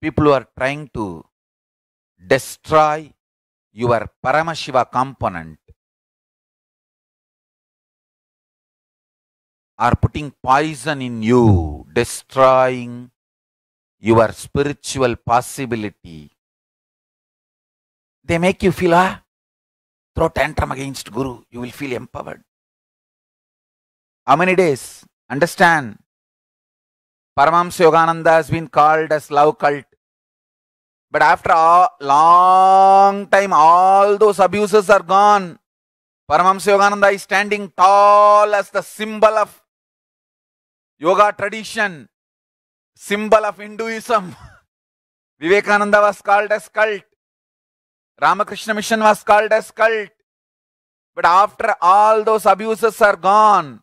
people who are trying to destroy your Paramashiva component are putting poison in you, destroying your spiritual possibility. They make you feel, ah, throw tantrum against Guru, you will feel empowered. How many days? Understand. Paramahamsa Yogananda has been called as love cult. But after a long time, all those abuses are gone. Paramahamsa Yogananda is standing tall as the symbol of yoga tradition, symbol of Hinduism. Vivekananda was called as cult. Ramakrishna Mission was called as cult. But after all those abuses are gone,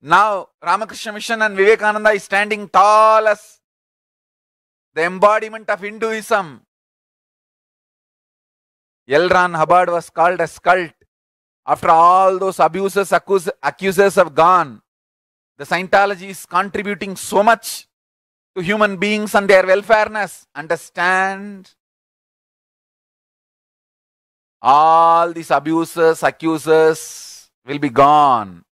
now Ramakrishna Mission and Vivekananda is standing tall as the embodiment of Hinduism. L. Hubbard was called a cult. After all those abusers, accus accusers have gone, the Scientology is contributing so much to human beings and their welfareness. Understand? All these abusers, accusers will be gone.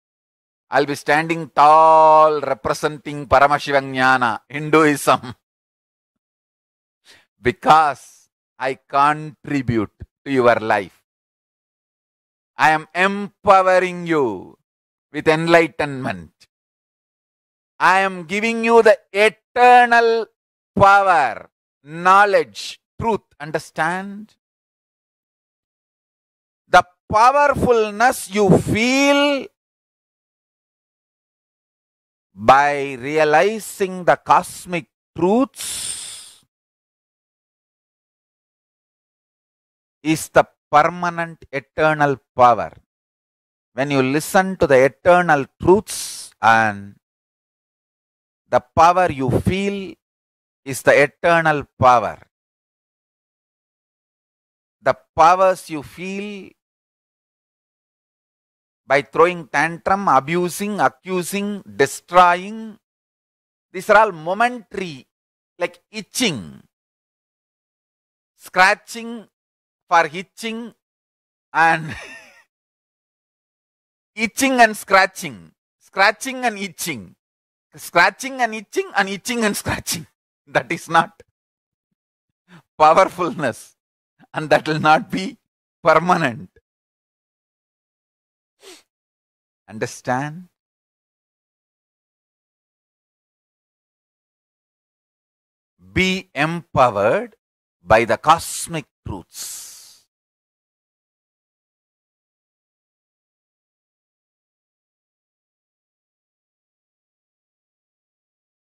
I'll be standing tall representing Paramashivanjnana, Hinduism. because I contribute to your life. I am empowering you with enlightenment. I am giving you the eternal power, knowledge, truth. Understand? The powerfulness you feel by realizing the cosmic truths is the permanent eternal power. When you listen to the eternal truths and the power you feel is the eternal power. The powers you feel by throwing tantrum, abusing, accusing, destroying, these are all momentary, like itching, scratching, for hitching and itching and scratching, scratching and itching, scratching and itching, and itching and scratching. That is not powerfulness, and that will not be permanent. Understand? Be empowered by the cosmic truths.